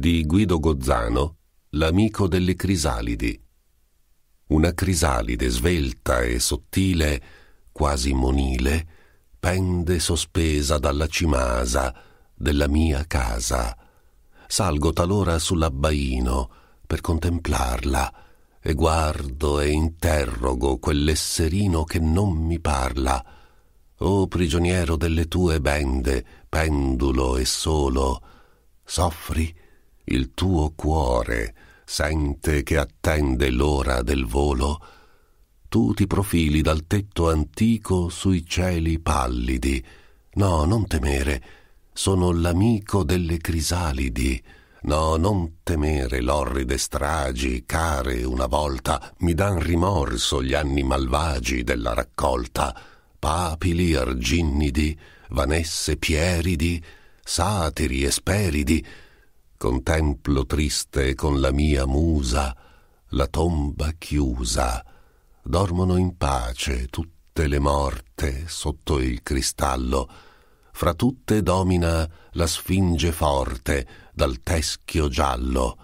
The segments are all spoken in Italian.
di Guido Gozzano, L'amico delle crisalidi. Una crisalide svelta e sottile, quasi monile, pende sospesa dalla cimasa della mia casa. Salgo talora sull'abbaino per contemplarla e guardo e interrogo quell'esserino che non mi parla. O prigioniero delle tue bende, pendulo e solo, soffri? il tuo cuore sente che attende l'ora del volo, tu ti profili dal tetto antico sui cieli pallidi. No, non temere, sono l'amico delle crisalidi. No, non temere l'orride stragi, care una volta, mi dan rimorso gli anni malvagi della raccolta. Papili arginnidi, vanesse pieridi, satiri esperidi, contemplo triste con la mia musa la tomba chiusa, dormono in pace tutte le morte sotto il cristallo, fra tutte domina la sfinge forte dal teschio giallo.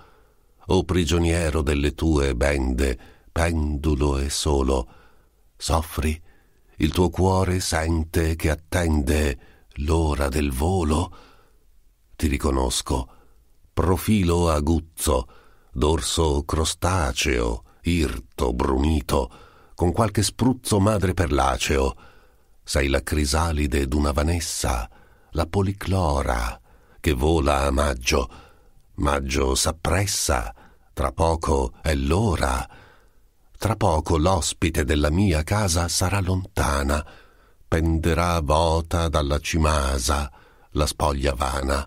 O prigioniero delle tue bende, pendulo e solo, soffri, il tuo cuore sente che attende l'ora del volo. Ti riconosco, profilo aguzzo, dorso crostaceo, irto, brunito, con qualche spruzzo madre perlaceo. Sei la crisalide d'una vanessa, la policlora, che vola a maggio. Maggio s'appressa, tra poco è l'ora. Tra poco l'ospite della mia casa sarà lontana, penderà vota dalla cimasa la spoglia vana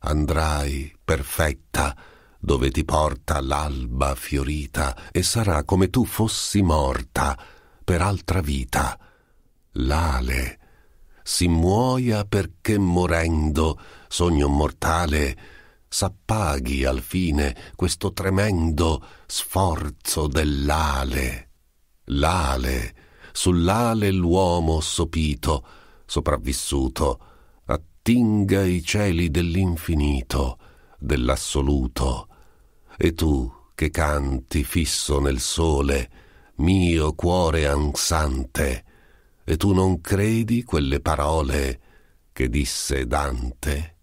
Andrai, perfetta, dove ti porta l'alba fiorita, e sarà come tu fossi morta per altra vita. L'ale si muoia perché morendo, sogno mortale, s'appaghi al fine questo tremendo sforzo dell'ale. L'ale, sull'ale l'uomo sopito, sopravvissuto, stinga i cieli dell'infinito, dell'assoluto, e tu che canti fisso nel sole, mio cuore ansante, e tu non credi quelle parole che disse Dante?